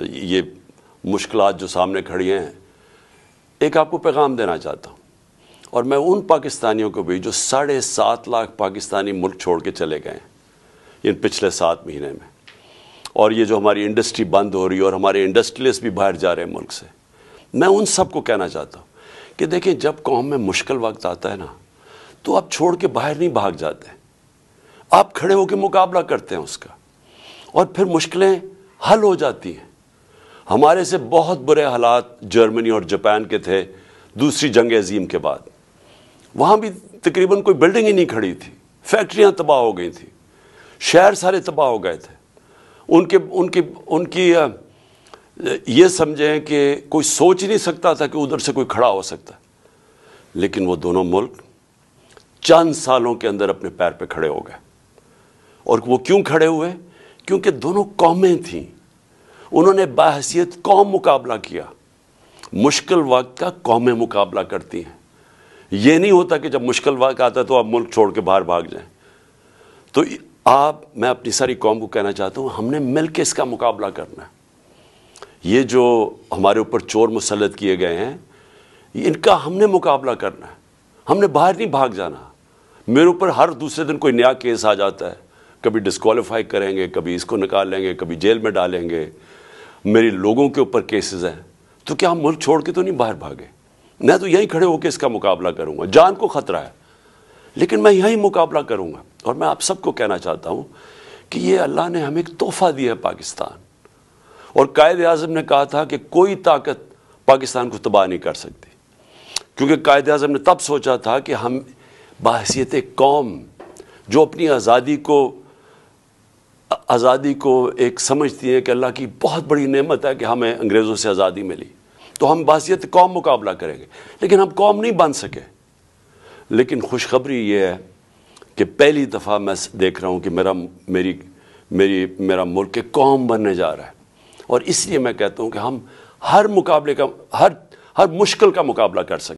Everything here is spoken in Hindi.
ये मुश्किल जो सामने खड़ी हैं एक आपको पैगाम देना चाहता हूँ और मैं उन पाकिस्तानियों को भी जो साढ़े सात लाख पाकिस्तानी मुल्क छोड़ के चले गए इन पिछले सात महीने में और ये जो हमारी इंडस्ट्री बंद हो रही है और हमारे इंडस्ट्रियलिस्ट भी बाहर जा रहे हैं मुल्क से मैं उन सबको कहना चाहता हूँ कि देखिए जब कौम में मुश्किल वक्त आता है ना तो आप छोड़ के बाहर नहीं भाग जाते आप खड़े होकर मुकाबला करते हैं उसका और फिर मुश्किलें हल हो जाती हैं हमारे से बहुत बुरे हालात जर्मनी और जापान के थे दूसरी जंग अजीम के बाद वहाँ भी तकरीबन कोई बिल्डिंग ही नहीं खड़ी थी फैक्ट्रियाँ तबाह हो गई थी शहर सारे तबाह हो गए थे उनके उनकी उनकी ये समझें कि कोई सोच नहीं सकता था कि उधर से कोई खड़ा हो सकता लेकिन वो दोनों मुल्क चंद सालों के अंदर अपने पैर पे खड़े हो गए और वो क्यों खड़े हुए क्योंकि दोनों कौमें थीं उन्होंने बाहसीत कौम मुकाबला किया मुश्किल वक्त का कौमें मुकाबला करती हैं यह नहीं होता कि जब मुश्किल वक्त आता है तो आप मुल्क छोड़ के बाहर भाग जाए तो आप मैं अपनी सारी कौम को कहना चाहता हूँ हमने मिल के इसका मुकाबला करना है ये जो हमारे ऊपर चोर मुसलत किए गए हैं इनका हमने मुकाबला करना है हमने बाहर नहीं भाग जाना मेरे ऊपर हर दूसरे दिन कोई नया केस आ जाता है कभी डिस्कवालीफाई करेंगे कभी इसको निकाल लेंगे कभी जेल में डालेंगे मेरे लोगों के ऊपर केसेस हैं तो क्या हम मुल्क छोड़ के तो नहीं बाहर भागे मैं तो यहीं खड़े होकर इसका मुकाबला करूँगा जान को ख़तरा है लेकिन मैं यहीं मुकाबला करूँगा और मैं आप सबको कहना चाहता हूँ कि ये अल्लाह ने हमें एक तोहफ़ा दिया है पाकिस्तान और कायद अजम ने कहा था कि कोई ताकत पाकिस्तान को तबाह नहीं कर सकती क्योंकि कायद अजम ने तब सोचा था कि हम बासीत कौम जो अपनी आज़ादी को आज़ादी को एक समझती हैं कि अल्लाह की बहुत बड़ी नेमत है कि हमें अंग्रेज़ों से आज़ादी मिली तो हम बासीत कौम मुकाबला करेंगे लेकिन हम कौम नहीं बन सके लेकिन खुशखबरी ये है कि पहली दफ़ा मैं देख रहा हूँ कि मेरा मेरी मेरी मेरा मुल्क कौम बनने जा रहा है और इसलिए मैं कहता हूँ कि हम हर मुकाबले का हर हर मुश्किल का मुकाबला कर सकें